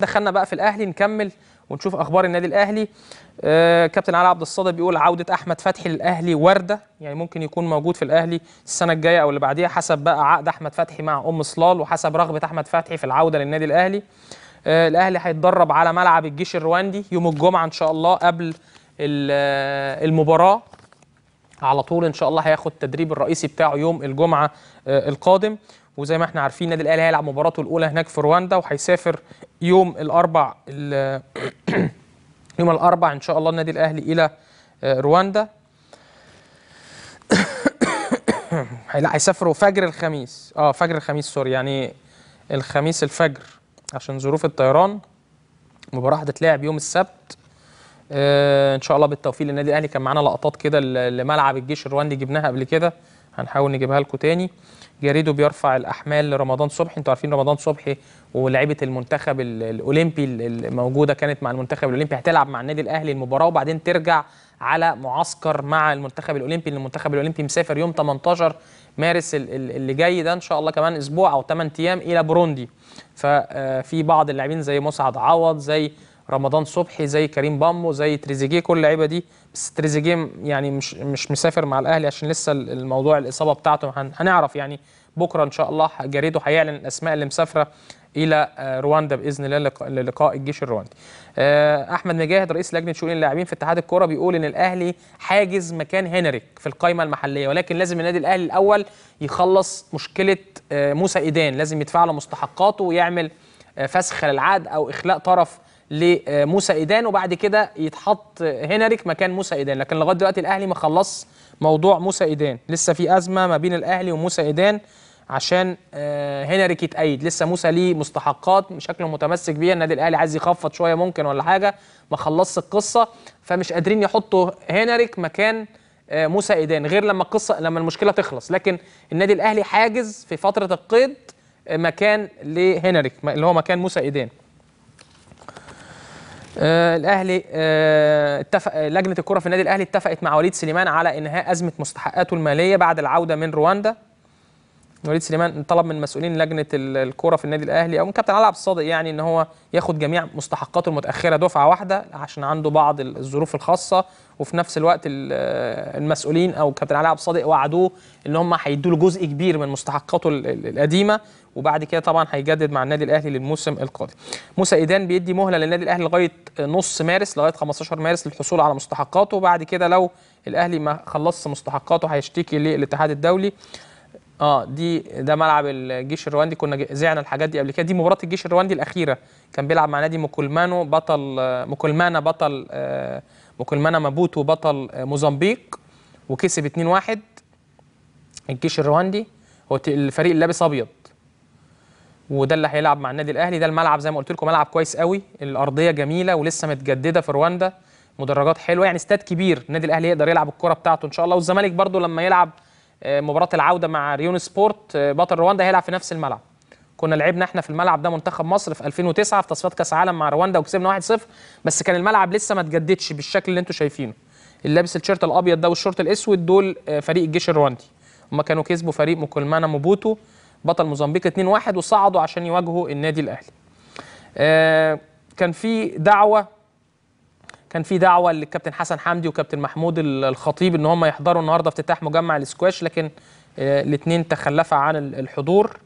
دخلنا بقى في الاهلي نكمل ونشوف اخبار النادي الاهلي آه كابتن علي عبد الصادق بيقول عوده احمد فتحي للاهلي ورده يعني ممكن يكون موجود في الاهلي السنه الجايه او اللي بعديها حسب بقى عقد احمد فتحي مع ام صلال وحسب رغبه احمد فتحي في العوده للنادي الاهلي آه الاهلي هيتدرب على ملعب الجيش الرواندي يوم الجمعه ان شاء الله قبل آه، المباراه على طول ان شاء الله هياخد التدريب الرئيسي بتاعه يوم الجمعه آه، القادم وزي ما احنا عارفين النادي الاهلي هيلعب مباراته الاولى هناك في رواندا وهيسافر يوم الاربع آه، يوم الاربع ان شاء الله النادي الاهلي الى رواندا هيسافروا فجر الخميس اه فجر الخميس سوري يعني الخميس الفجر عشان ظروف الطيران المباراه هتتلعب يوم السبت آه، ان شاء الله بالتوفيق للنادي الاهلي كان معانا لقطات كده لملعب الجيش الرواندي جبناها قبل كده هنحاول نجيبها لكم تاني جاريدو بيرفع الاحمال لرمضان صبحي انتوا عارفين رمضان صبحي ولاعيبه المنتخب الاولمبي الموجوده كانت مع المنتخب الاولمبي هتلعب مع النادي الاهلي المباراه وبعدين ترجع على معسكر مع المنتخب الاولمبي لان المنتخب الاولمبي مسافر يوم 18 مارس اللي جاي ده ان شاء الله كمان اسبوع او 8 ايام الى بروندي ففي آه، بعض اللاعبين زي مسعد عوض زي رمضان صبحي زي كريم بامو زي تريزيجيه كل اللعيبه دي بس تريزيجيه يعني مش مش مسافر مع الاهلي عشان لسه الموضوع الاصابه بتاعته هنعرف يعني بكره ان شاء الله جريده هيعلن الاسماء اللي مسافره الى آه، رواندا باذن الله للقاء الجيش الرواندي. آه، احمد مجاهد رئيس لجنه شؤون اللاعبين في اتحاد الكوره بيقول ان الاهلي حاجز مكان هنريك في القائمه المحليه ولكن لازم النادي الاهلي الاول يخلص مشكله آه، موسى ايدان لازم يدفع له مستحقاته ويعمل فسخ للعقد او اخلاء طرف لموسى ايدان وبعد كده يتحط هنريك مكان موسى ايدان لكن لغايه دلوقتي الاهلي ما خلص موضوع موسى ايدان لسه في ازمه ما بين الاهلي وموسى ايدان عشان آه، هنريك يتأيد لسه موسى ليه مستحقات شكله متمسك بيها النادي الاهلي عايز يخفض شويه ممكن ولا حاجه ما خلصش القصه فمش قادرين يحطوا هنريك مكان آه، موسى ايدان غير لما القصه لما المشكله تخلص لكن النادي الاهلي حاجز في فتره القيد آه، مكان لهنريك اللي هو مكان موسى ايدان آه الاهلي آه اتفق لجنه الكره في النادي الاهلي اتفقت مع وليد سليمان على انهاء ازمه مستحقاته الماليه بعد العوده من رواندا وليد سليمان طلب من مسؤولين لجنه الكوره في النادي الاهلي او من كابتن علي عبد الصادق يعني ان هو ياخد جميع مستحقاته المتاخره دفعه واحده عشان عنده بعض الظروف الخاصه وفي نفس الوقت المسؤولين او كابتن علي عبد الصادق وعدوه ان هم هيدوا له جزء كبير من مستحقاته القديمه وبعد كده طبعا هيجدد مع النادي الاهلي للموسم القادم. موسى ايدان بيدي مهله للنادي الاهلي لغايه نص مارس لغايه 15 مارس للحصول على مستحقاته وبعد كده لو الاهلي ما خلصش مستحقاته هيشتكي للاتحاد الدولي. اه دي ده ملعب الجيش الرواندي كنا زعنا الحاجات دي قبل كده دي مباراه الجيش الرواندي الاخيره كان بيلعب مع نادي موكولمانو بطل موكولمانا بطل آه، موكولمانا مابوتو بطل آه، موزمبيق وكسب 2-1 الجيش الرواندي هو الفريق اللي لابس ابيض وده اللي هيلعب مع النادي الاهلي ده الملعب زي ما قلت لكم ملعب كويس قوي الارضيه جميله ولسه متجدده في رواندا مدرجات حلوه يعني استاد كبير النادي الاهلي يقدر يلعب الكره بتاعته ان شاء الله والزمالك برده لما يلعب آه، مباراه العوده مع ريون سبورت آه، بطل رواندا هيلعب في نفس الملعب كنا لعبنا احنا في الملعب ده منتخب مصر في 2009 في تصفيات كاس عالم مع رواندا وكسبنا 1-0 بس كان الملعب لسه ما اتجددش بالشكل اللي انتم شايفينه اللي لابس التيشيرت الابيض ده والشورت الاسود دول آه، فريق الجيش الرواندي هم كانوا كسبوا فريق مكلمانا موبوتو بطل موزمبيق 2-1 وصعدوا عشان يواجهوا النادي الاهلي كان في دعوه كان في دعوه للكابتن حسن حمدي وكابتن محمود الخطيب ان هم يحضروا النهارده افتتاح مجمع الاسكواش لكن آه، الاثنين تخلفا عن الحضور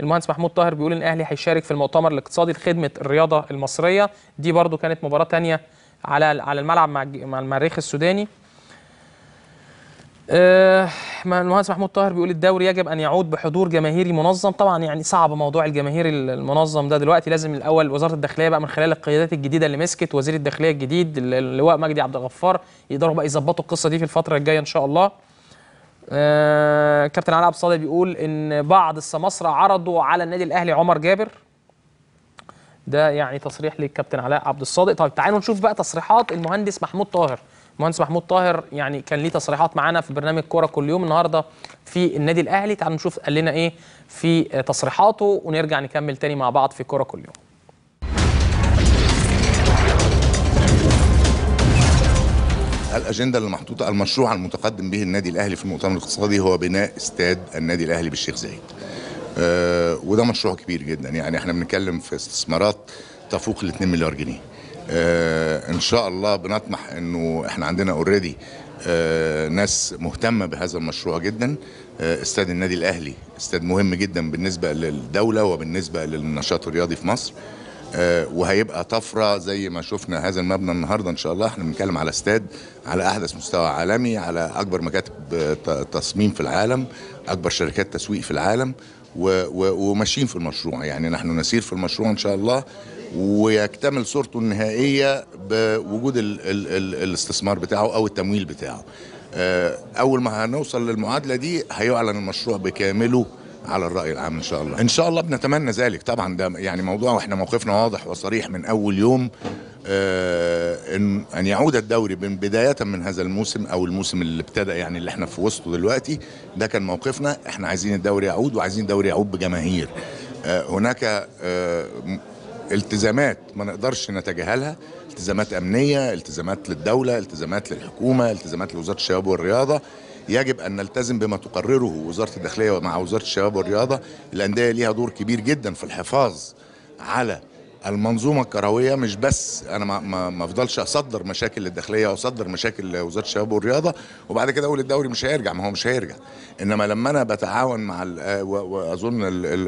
المهندس محمود طاهر بيقول ان الاهلي هيشارك في المؤتمر الاقتصادي لخدمه الرياضه المصريه دي برده كانت مباراه ثانيه على على الملعب مع مع المريخ السوداني آه المهندس محمود طاهر بيقول الدوري يجب ان يعود بحضور جماهيري منظم طبعا يعني صعب موضوع الجماهير المنظم ده دلوقتي لازم الاول وزاره الداخليه بقى من خلال القيادات الجديده اللي مسكت وزير الداخليه الجديد اللواء مجدي عبد الغفار يقدروا بقى يظبطوا القصه دي في الفتره الجايه ان شاء الله آه كابتن علاء ابو صالح بيقول ان بعض السماسره عرضوا على النادي الاهلي عمر جابر ده يعني تصريح للكابتن علاء عبد الصادق طيب تعالوا نشوف بقى تصريحات المهندس محمود طاهر المهندس محمود طاهر يعني كان ليه تصريحات معانا في برنامج كوره كل يوم النهارده في النادي الاهلي تعالوا نشوف قال لنا ايه في تصريحاته ونرجع نكمل تاني مع بعض في كوره كل يوم الاجنده اللي محطوطه المشروع المتقدم به النادي الاهلي في المؤتمر الاقتصادي هو بناء استاد النادي الاهلي بالشيخ زايد أه وده مشروع كبير جدا يعني احنا بنتكلم في استثمارات تفوق ال 2 مليار جنيه آه، ان شاء الله بنطمح انه احنا عندنا اوريدي آه، ناس مهتمه بهذا المشروع جدا آه، استاد النادي الاهلي استاد مهم جدا بالنسبه للدوله وبالنسبه للنشاط الرياضي في مصر وهيبقى طفره زي ما شفنا هذا المبنى النهارده ان شاء الله احنا بنتكلم على استاد على احدث مستوى عالمي على اكبر مكاتب تصميم في العالم اكبر شركات تسويق في العالم وماشيين في المشروع يعني نحن نسير في المشروع ان شاء الله ويكتمل صورته النهائيه بوجود الـ الـ الـ الاستثمار بتاعه او التمويل بتاعه. آه، اول ما هنوصل للمعادله دي هيعلن المشروع بكامله على الراي العام ان شاء الله ان شاء الله بنتمنى ذلك طبعا ده يعني موضوع واحنا موقفنا واضح وصريح من اول يوم آه، ان ان يعود الدوري بدايه من هذا الموسم او الموسم اللي ابتدى يعني اللي احنا في وسطه دلوقتي ده كان موقفنا احنا عايزين الدوري يعود وعايزين الدوري يعود بجماهير آه، هناك التزامات ما نقدرش نتجاهلها التزامات أمنية التزامات للدولة التزامات للحكومة التزامات لوزارة الشباب والرياضة يجب أن نلتزم بما تقرره وزارة الداخلية مع وزارة الشباب والرياضة الأندية ليها دور كبير جدا في الحفاظ على المنظومه الكرويه مش بس انا ما ما افضلش اصدر مشاكل للداخليه واصدر مشاكل لوزاره الشباب والرياضه وبعد كده اقول الدوري مش هيرجع ما هو مش هيرجع انما لما انا بتعاون مع واظن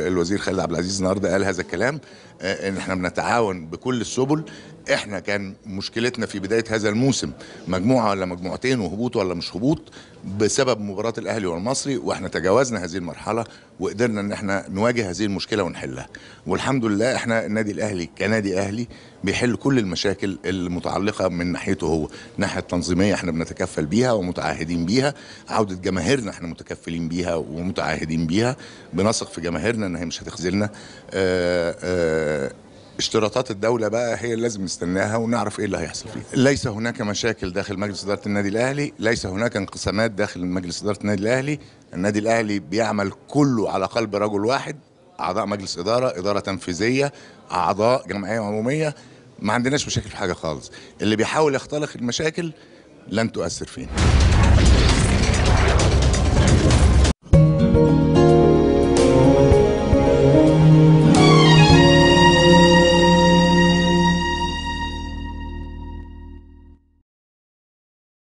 الوزير خالد عبد العزيز النهارده قال هذا الكلام آه، ان احنا بنتعاون بكل السبل احنا كان مشكلتنا في بدايه هذا الموسم مجموعه ولا مجموعتين وهبوط ولا مش هبوط بسبب مباراه الاهلي والمصري واحنا تجاوزنا هذه المرحله وقدرنا ان احنا نواجه هذه المشكله ونحلها والحمد لله احنا النادي الاهلي كنادي اهلي بيحل كل المشاكل المتعلقه من ناحيته هو الناحيه التنظيميه احنا بنتكفل بيها ومتعهدين بيها عوده جماهيرنا احنا متكفلين بيها ومتعهدين بيها بنثق في جماهيرنا ان هي مش هتخذلنا اه اه اشتراطات الدولة بقى هي اللي لازم نستناها ونعرف ايه اللي هيحصل فيه. ليس هناك مشاكل داخل مجلس إدارة النادي الأهلي، ليس هناك انقسامات داخل مجلس إدارة النادي الأهلي، النادي الأهلي بيعمل كله على قلب رجل واحد، أعضاء مجلس إدارة، إدارة تنفيذية، أعضاء جمعية عمومية، ما عندناش مشاكل في حاجة خالص. اللي بيحاول يختلق المشاكل لن تؤثر فينا.